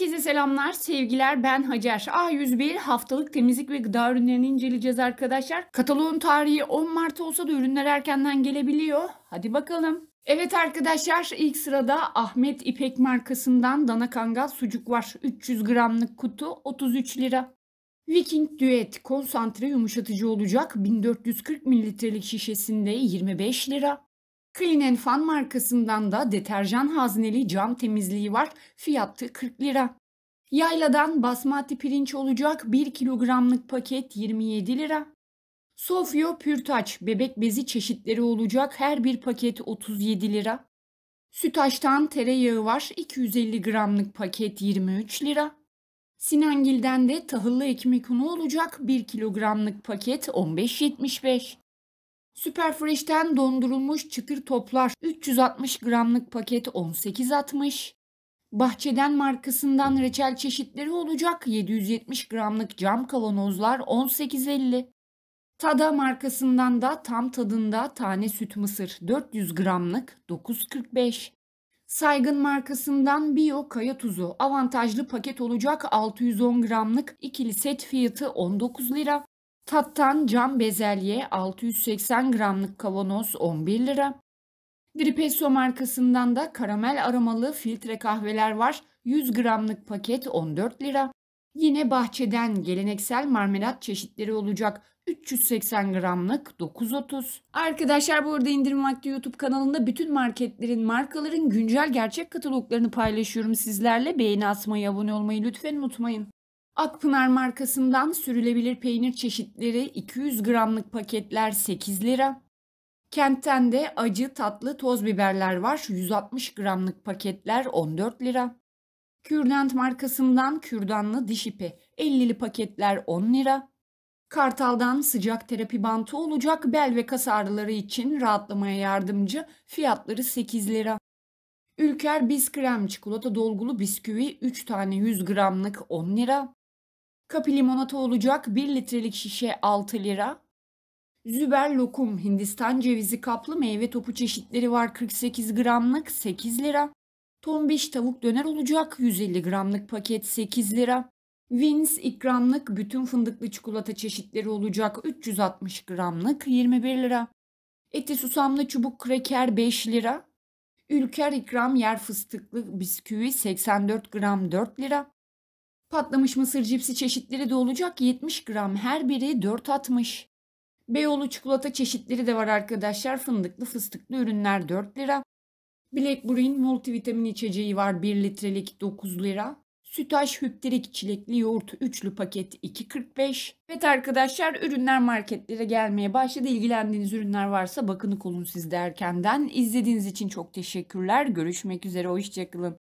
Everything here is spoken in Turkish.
Herkese selamlar, sevgiler. Ben Hacer. A101 haftalık temizlik ve gıda ürünlerini inceleyeceğiz arkadaşlar. Kataloğun tarihi 10 Mart olsa da ürünler erkenden gelebiliyor. Hadi bakalım. Evet arkadaşlar ilk sırada Ahmet İpek markasından dana kangal sucuk var. 300 gramlık kutu 33 lira. Viking Duet konsantre yumuşatıcı olacak 1440 mililitrelik şişesinde 25 lira. Clean Fan markasından da deterjan hazneli cam temizliği var. Fiyatı 40 lira. Yayladan basmati pirinç olacak 1 kilogramlık paket 27 lira. Sofio pürtaç bebek bezi çeşitleri olacak her bir paket 37 lira. Sütaş'tan tereyağı var 250 gramlık paket 23 lira. Sinangil'den de tahıllı ekmek unu olacak 1 kilogramlık paket 15.75. Superfresh'ten dondurulmuş çıtır toplar 360 gramlık paket 18.60. Bahçeden markasından reçel çeşitleri olacak 770 gramlık cam kavanozlar 18.50. Tada markasından da tam tadında tane süt mısır 400 gramlık 9.45. Saygın markasından Bio Kaya Tuzu avantajlı paket olacak 610 gramlık ikili set fiyatı 19 lira. Tattan cam bezelye 680 gramlık kavanoz 11 lira. Gripesso markasından da karamel aromalı filtre kahveler var. 100 gramlık paket 14 lira. Yine bahçeden geleneksel marmelat çeşitleri olacak. 380 gramlık 9.30. Arkadaşlar bu arada indirim vakti YouTube kanalında bütün marketlerin, markaların güncel gerçek kataloglarını paylaşıyorum sizlerle. Beğeni atmayı, abone olmayı lütfen unutmayın. Akpınar markasından sürülebilir peynir çeşitleri 200 gramlık paketler 8 lira. Kentten de acı tatlı toz biberler var 160 gramlık paketler 14 lira. Kürdent markasından kürdanlı diş ipi 50'li paketler 10 lira. Kartal'dan sıcak terapi bantı olacak bel ve kas ağrıları için rahatlamaya yardımcı fiyatları 8 lira. Ülker Biskrem çikolata dolgulu bisküvi 3 tane 100 gramlık 10 lira. Kapi limonata olacak 1 litrelik şişe 6 lira. Züber lokum, Hindistan cevizi kaplı meyve topu çeşitleri var 48 gramlık 8 lira. Tombiş tavuk döner olacak 150 gramlık paket 8 lira. Wins ikramlık bütün fındıklı çikolata çeşitleri olacak 360 gramlık 21 lira. Eti susamlı çubuk kreker 5 lira. Ülker ikram yer fıstıklı bisküvi 84 gram 4 lira. Patlamış mısır cipsi çeşitleri de olacak 70 gram her biri 4.60. Beyoğlu çikolata çeşitleri de var arkadaşlar. Fındıklı fıstıklı ürünler 4 lira. Blackberry'in multivitamin içeceği var 1 litrelik 9 lira. Sütaş hüptirik çilekli yoğurt üçlü paket 2.45. Evet arkadaşlar ürünler marketlere gelmeye başladı. İlgilendiğiniz ürünler varsa bakınık olun siz de erkenden. İzlediğiniz için çok teşekkürler. Görüşmek üzere hoşçakalın.